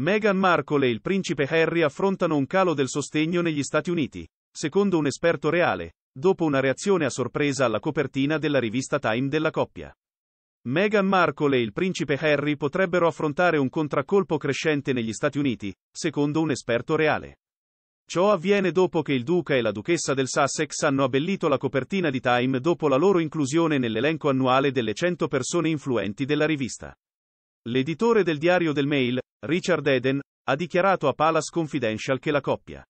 Meghan Markle e il principe Harry affrontano un calo del sostegno negli Stati Uniti. Secondo un esperto reale, dopo una reazione a sorpresa alla copertina della rivista Time della coppia. Meghan Markle e il principe Harry potrebbero affrontare un contraccolpo crescente negli Stati Uniti, secondo un esperto reale. Ciò avviene dopo che il duca e la duchessa del Sussex hanno abbellito la copertina di Time dopo la loro inclusione nell'elenco annuale delle 100 persone influenti della rivista. L'editore del diario del Mail, Richard Eden, ha dichiarato a Palace Confidential che la coppia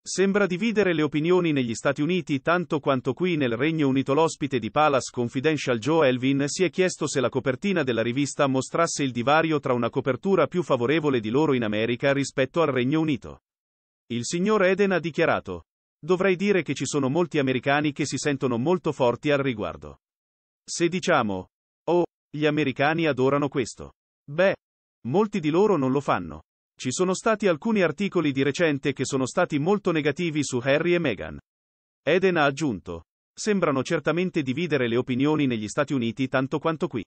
Sembra dividere le opinioni negli Stati Uniti tanto quanto qui nel Regno Unito l'ospite di Palace Confidential Joe Elvin si è chiesto se la copertina della rivista mostrasse il divario tra una copertura più favorevole di loro in America rispetto al Regno Unito. Il signor Eden ha dichiarato. Dovrei dire che ci sono molti americani che si sentono molto forti al riguardo. Se diciamo, gli americani adorano questo. Beh, molti di loro non lo fanno. Ci sono stati alcuni articoli di recente che sono stati molto negativi su Harry e Meghan. Eden ha aggiunto. Sembrano certamente dividere le opinioni negli Stati Uniti tanto quanto qui.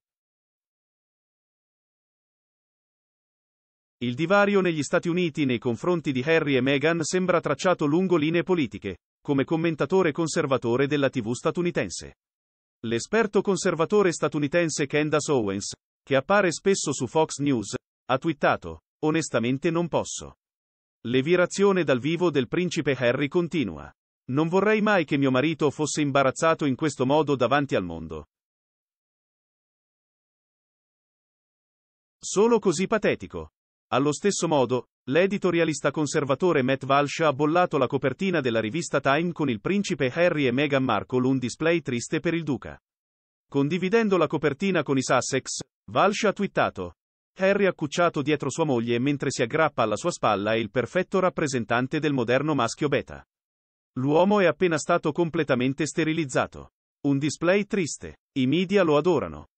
Il divario negli Stati Uniti nei confronti di Harry e Meghan sembra tracciato lungo linee politiche, come commentatore conservatore della TV statunitense. L'esperto conservatore statunitense Candace Owens, che appare spesso su Fox News, ha twittato, onestamente non posso. L'evirazione dal vivo del principe Harry continua. Non vorrei mai che mio marito fosse imbarazzato in questo modo davanti al mondo. Solo così patetico. Allo stesso modo, l'editorialista conservatore Matt Walsh ha bollato la copertina della rivista Time con il principe Harry e Meghan Markle un display triste per il duca. Condividendo la copertina con i Sussex, Walsh ha twittato. Harry accucciato dietro sua moglie mentre si aggrappa alla sua spalla è il perfetto rappresentante del moderno maschio beta. L'uomo è appena stato completamente sterilizzato. Un display triste. I media lo adorano.